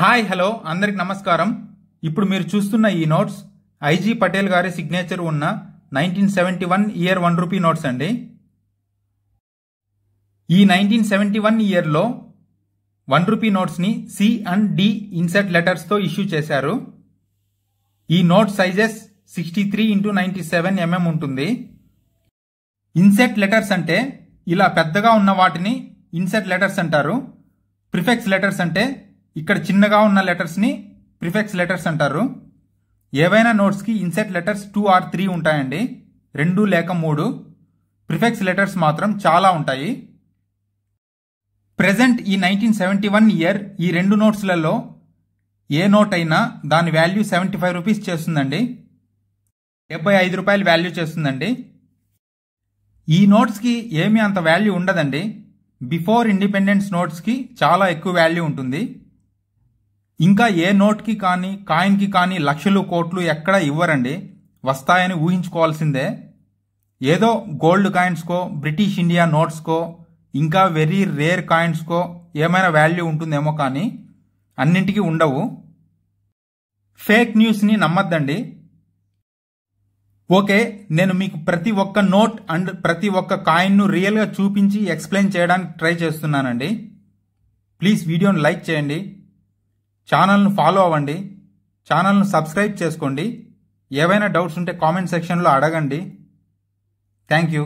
hi hello అందరికి నమస్కారం ఇప్పుడు మీరు చూస్తున్న ఈ నోట్స్ ఐజీ పటేల్ గారి సిగ్నేచర్ ఉన్న nineteen seventy one year one rupee notes అండి ఈ నైన్టీన్ సెవెంటీ వన్ ఇయర్లో వన్ రూపీ నోట్స్ని సి అండ్ డి ఇన్సెట్ లెటర్స్తో ఇష్యూ చేశారు ఈ note sizes sixty three into ninety seven MM ఉంటుంది ఇన్సెట్ లెటర్స్ అంటే ఇలా పెద్దగా ఉన్న వాటిని ఇన్సెట్ లెటర్స్ అంటారు ప్రిఫెక్స్ లెటర్స్ అంటే ఇక్కడ చిన్నగా ఉన్న లెటర్స్ని ప్రిఫెక్స్ లెటర్స్ అంటారు ఏవైనా నోట్స్కి inset letters two or three ఉంటాయండి రెండు లేక మూడు ప్రిఫెక్స్ లెటర్స్ మాత్రం చాలా ఉంటాయి ప్రజెంట్ ఈ నైన్టీన్ సెవెంటీ వన్ ఇయర్ ఈ రెండు నోట్స్లలో ఏ నోట్ అయినా దాని వాల్యూ సెవెంటీ ఫైవ్ రూపీస్ చేస్తుందండి డెబ్బై ఐదు రూపాయలు వాల్యూ చేస్తుందండి ఈ నోట్స్కి ఏమీ అంత వాల్యూ ఉండదండి బిఫోర్ ఇండిపెండెన్స్ నోట్స్కి చాలా ఎక్కువ వాల్యూ ఉంటుంది ఇంకా ఏ నోట్కి కానీ కాయిన్కి కానీ లక్షలు కోట్లు ఎక్కడా ఇవ్వరండి వస్తాయని ఊహించుకోవాల్సిందే ఏదో గోల్డ్ కాయిన్స్కో బ్రిటిష్ ఇండియా నోట్స్కో ఇంకా వెరీ రేర్ కాయిన్స్కో ఏమైనా వాల్యూ ఉంటుందేమో కానీ అన్నింటికీ ఉండవు ఫేక్ న్యూస్ని నమ్మద్దండి ఓకే నేను మీకు ప్రతి ఒక్క నోట్ అండ్ ప్రతి ఒక్క కాయిన్ను రియల్గా చూపించి ఎక్స్ప్లెయిన్ చేయడానికి ట్రై చేస్తున్నానండి ప్లీజ్ వీడియోని లైక్ చేయండి ఛానల్ను ఫాలో అవ్వండి ఛానల్ను సబ్స్క్రైబ్ చేసుకోండి ఏవైనా డౌట్స్ ఉంటే కామెంట్ సెక్షన్లో అడగండి థ్యాంక్ యూ